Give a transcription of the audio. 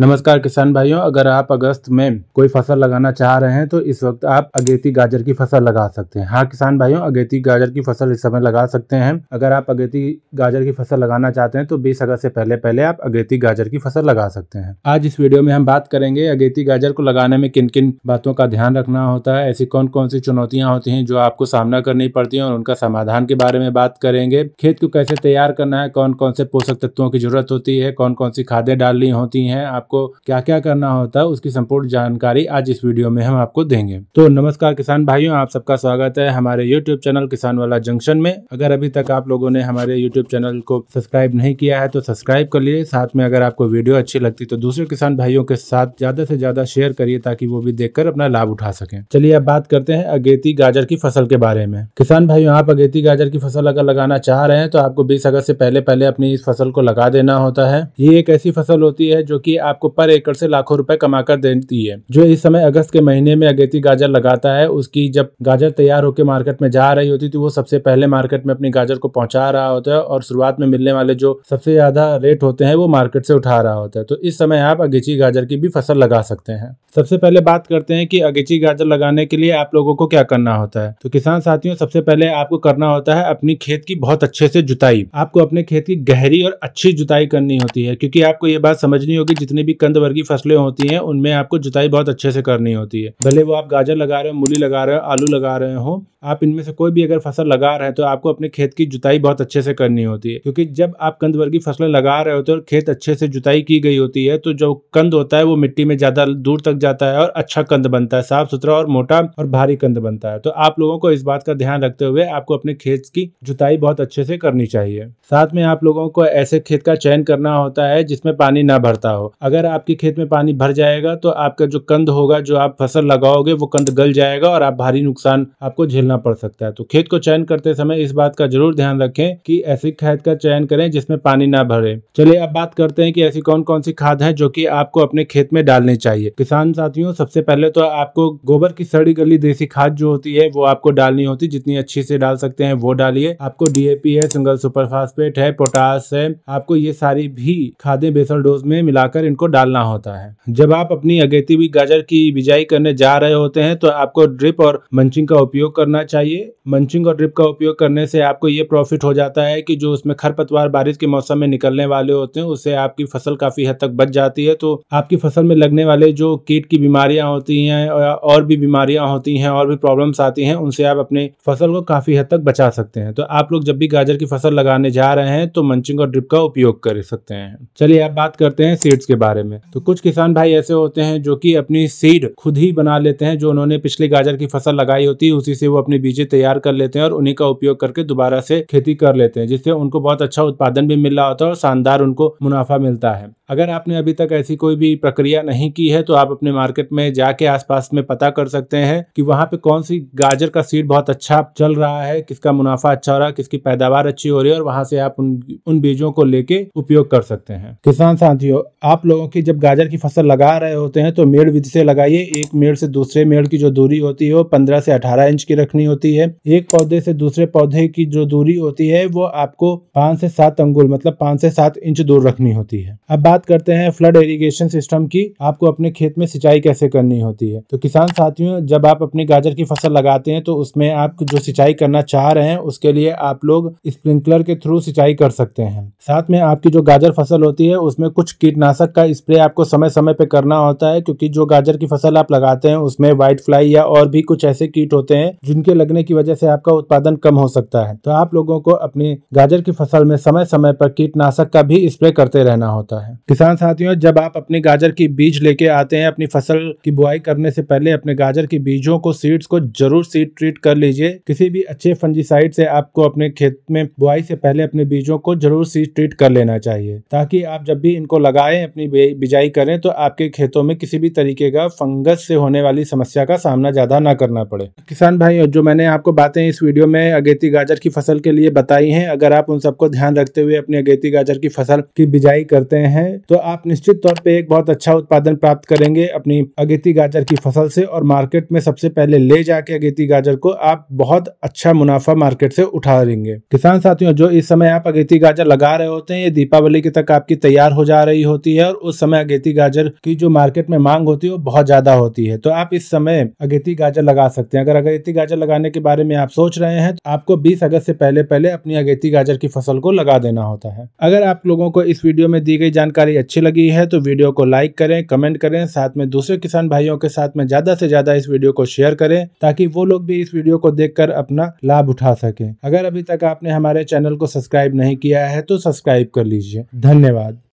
नमस्कार किसान भाइयों अगर आप अगस्त में कोई फसल लगाना चाह रहे हैं तो इस वक्त आप अगेती गाजर की फसल लगा सकते हैं हाँ किसान भाइयों अगेती गाजर की फसल इस समय लगा सकते हैं अगर आप अगेती गाजर की फसल लगाना चाहते हैं तो 20 अगस्त से पहले पहले आप अगेती गाजर की फसल लगा सकते हैं आज इस वीडियो में हम बात करेंगे अगेती गाजर को लगाने में किन किन बातों का ध्यान रखना होता है ऐसी कौन कौन सी चुनौतियाँ होती हैं जो आपको सामना करनी पड़ती है और उनका समाधान के बारे में बात करेंगे खेत को कैसे तैयार करना है कौन कौन से पोषक तत्वों की जरूरत होती है कौन कौन सी खादें डालनी होती है आप आपको क्या क्या करना होता है उसकी संपूर्ण जानकारी आज इस वीडियो में हम आपको देंगे तो नमस्कार किसान भाइयों आप सबका स्वागत है हमारे यूट्यूब चैनल किसान वाला जंक्शन में अगर अभी तक आप लोगों ने हमारे यूट्यूब चैनल को सब्सक्राइब नहीं किया है तो सब्सक्राइब कर लिए साथ में अगर आपको वीडियो अच्छी लगती तो दूसरे किसान भाइयों के साथ ज्यादा से ज्यादा शेयर करिए ताकि वो भी देखकर अपना लाभ उठा सके चलिए अब बात करते हैं अगेती गाजर की फसल के बारे में किसान भाइयों आप अगेती गाजर की फसल अगर लगाना चाह रहे हैं तो आपको बीस अगस्त से पहले पहले अपनी इस फसल को लगा देना होता है ये एक ऐसी फसल होती है जो की आप आपको पर एकड़ से लाखों रुपए कमा कर देती है जो इस समय अगस्त के महीने में अगेती गाजर लगाता है उसकी जब गाजर तैयार होकर मार्केट में जा रही होती थी वो सबसे पहले मार्केट में अपनी गाजर को पहुंचा रहा होता है और शुरुआत में मिलने वाले जो सबसे ज्यादा रेट होते हैं वो मार्केट से उठा रहा होता है तो इस समय आप अगेची गाजर की भी फसल लगा सकते हैं सबसे पहले बात करते हैं कि अगेची गाजर लगाने के लिए आप लोगों को क्या करना होता है तो किसान साथियों सबसे पहले आपको करना होता है अपनी खेत की बहुत अच्छे से जुताई आपको अपने खेत की गहरी और अच्छी जुताई करनी होती है क्योंकि आपको ये बात समझनी होगी जितनी जितनी भी कंदवर्गीय फसलें होती हैं उनमें आपको जुताई बहुत अच्छे से करनी होती है भले वो आप गाजर लगा रहे हो मूली लगा रहे हो आलू लगा रहे हो आप इनमें से कोई भी अगर फसल लगा रहे हैं तो आपको अपने खेत की जुताई बहुत अच्छे से करनी होती है क्योंकि जब आप वर्गीय फसलें लगा रहे होते हैं और खेत अच्छे से जुताई की गई होती है तो जो कंद होता है वो मिट्टी में ज़्यादा दूर तक जाता है और अच्छा कंद बनता है साफ सुथरा और मोटा और भारी कंद बनता है तो आप लोगों को इस बात का ध्यान रखते हुए आपको अपने खेत की जुताई बहुत अच्छे से करनी चाहिए साथ में आप लोगों को ऐसे खेत का चयन करना होता है जिसमें पानी ना भरता हो अगर आपके खेत में पानी भर जाएगा तो आपका जो कंद होगा जो आप फसल लगाओगे वो कंद गल जाएगा और आप भारी नुकसान आपको झेलना झेलना पड़ सकता है तो खेत को चयन करते समय इस बात का जरूर ध्यान रखें कि ऐसी खाद का चयन करें जिसमें पानी ना भरे चलिए अब बात करते हैं कि ऐसी कौन कौन सी खाद है जो कि आपको अपने खेत में डालनी चाहिए किसान साथियों सबसे पहले तो आपको गोबर की सड़ी गली देसी खाद जो होती है वो आपको डालनी होती है जितनी अच्छी से डाल सकते हैं वो डालिए आपको डीएपी है सिंगल सुपरफास्पेट है पोटास है आपको ये सारी भी खादें बेसल डोज में मिलाकर इनको डालना होता है जब आप अपनी अगेती हुई गाजर की बिजाई करने जा रहे होते हैं तो आपको ड्रिप और मंचिंग का उपयोग करना करना चाहिए मंचिंग और ड्रिप का उपयोग करने से आपको ये प्रॉफिट हो जाता है कि जो उसमें खरपतवार बारिश के मौसम में निकलने वाले होते हैं उससे आपकी फसल काफ़ी हद तक बच जाती है तो आपकी फसल में लगने वाले जो कीट की बीमारियां होती हैं और भी बीमारियां होती हैं और भी प्रॉब्लम्स आती हैं उनसे आप अपने फसल को काफ़ी हद तक बचा सकते हैं तो आप लोग जब भी गाजर की फसल लगाने जा रहे हैं तो मंचिंग और ड्रिप का उपयोग कर सकते हैं चलिए आप बात करते हैं सीड्स के बारे में तो कुछ किसान भाई ऐसे होते हैं जो कि अपनी सीड खुद ही बना लेते हैं जो उन्होंने पिछले गाजर की फसल लगाई होती है उसी से वो अपने बीजे तैयार कर लेते हैं और उन्हीं का उपयोग करके दोबारा से खेती कर लेते हैं जिससे उनको बहुत अच्छा उत्पादन भी मिल रहा होता है और शानदार उनको मुनाफा मिलता है अगर आपने अभी तक ऐसी कोई भी प्रक्रिया नहीं की है तो आप अपने मार्केट में जाके आसपास में पता कर सकते हैं कि वहाँ पे कौन सी गाजर का सीड बहुत अच्छा चल रहा है किसका मुनाफा अच्छा हो रहा है किसकी पैदावार अच्छी हो रही है और वहाँ से आप उन उन बीजों को लेके उपयोग कर सकते हैं किसान साथियों आप लोगों की जब गाजर की फसल लगा रहे होते हैं तो मेड़ विधि से लगाइए एक मेड़ से दूसरे मेड़ की जो दूरी होती है वो पंद्रह से अठारह इंच की रखनी रखनी होती है एक पौधे से दूसरे पौधे की जो दूरी होती है वो आपको पांच से सात अंगुल मतलब पांच से सात इंच दूर रखनी होती है अब बात करते हैं फ्लड इरिगेशन सिस्टम की आपको अपने खेत में सिंचाई कैसे करनी होती है तो किसान साथियों जब आप अपनी गाजर की फसल लगाते हैं तो उसमें आप जो सिंचाई करना चाह रहे हैं उसके लिए आप लोग स्प्रिंकलर के थ्रू सिंचाई कर सकते हैं साथ में आपकी जो गाजर फसल होती है उसमें कुछ कीटनाशक का स्प्रे आपको समय समय पर करना होता है क्योंकि जो गाजर की फसल आप लगाते हैं उसमें व्हाइट फ्लाई या और भी कुछ ऐसे कीट होते हैं जिनके के लगने की वजह से आपका उत्पादन कम हो सकता है तो आप लोगों को अपनी गाजर की फसल में समय समय पर कीटनाशक का भी स्प्रे करते रहना होता है किसान साथियों जब आप अपने गाजर की बीज लेके आते हैं अपनी फसल की बुआई करने से पहले अपने गाजर के बीजों को सीड्स को जरूर सीड ट्रीट कर लीजिए किसी भी अच्छे फंजीसाइड से आपको अपने खेत में बुआई से पहले अपने बीजों को जरूर सीड ट्रीट कर लेना चाहिए ताकि आप जब भी इनको लगाए अपनी बिजाई करें तो आपके खेतों में किसी भी तरीके का फंगस से होने वाली समस्या का सामना ज्यादा ना करना पड़े किसान भाई जो जो मैंने आपको बातें इस वीडियो में अगेती गाजर की फसल के लिए बताई हैं अगर आप उन सबको ध्यान रखते हुए अपनी अगेती गाजर की फसल की बिजाई करते हैं तो आप निश्चित तौर पर एक बहुत अच्छा उत्पादन प्राप्त करेंगे अपनी अगेती गाजर की फसल से और मार्केट में सबसे पहले ले जाके अगेती गाजर को आप बहुत अच्छा मुनाफा मार्केट से उठा लेंगे किसान साथियों जो इस समय आप अगेती गाजर लगा रहे होते हैं ये दीपावली के तक आपकी तैयार हो जा रही होती है और उस समय अगेती गाजर की जो मार्केट में मांग होती है वो बहुत ज्यादा होती है तो आप इस समय अगेती गाजर लगा सकते हैं अगर अगेती गाजर लगा लगाने के बारे में आप सोच रहे हैं तो आपको 20 अगस्त से पहले पहले अपनी अगेती गाजर की फसल को लगा देना होता है अगर आप लोगों को इस वीडियो में दी गई जानकारी अच्छी लगी है तो वीडियो को लाइक करें कमेंट करें साथ में दूसरे किसान भाइयों के साथ में ज्यादा से ज्यादा इस वीडियो को शेयर करें ताकि वो लोग भी इस वीडियो को देख अपना लाभ उठा सके अगर अभी तक आपने हमारे चैनल को सब्सक्राइब नहीं किया है तो सब्सक्राइब कर लीजिए धन्यवाद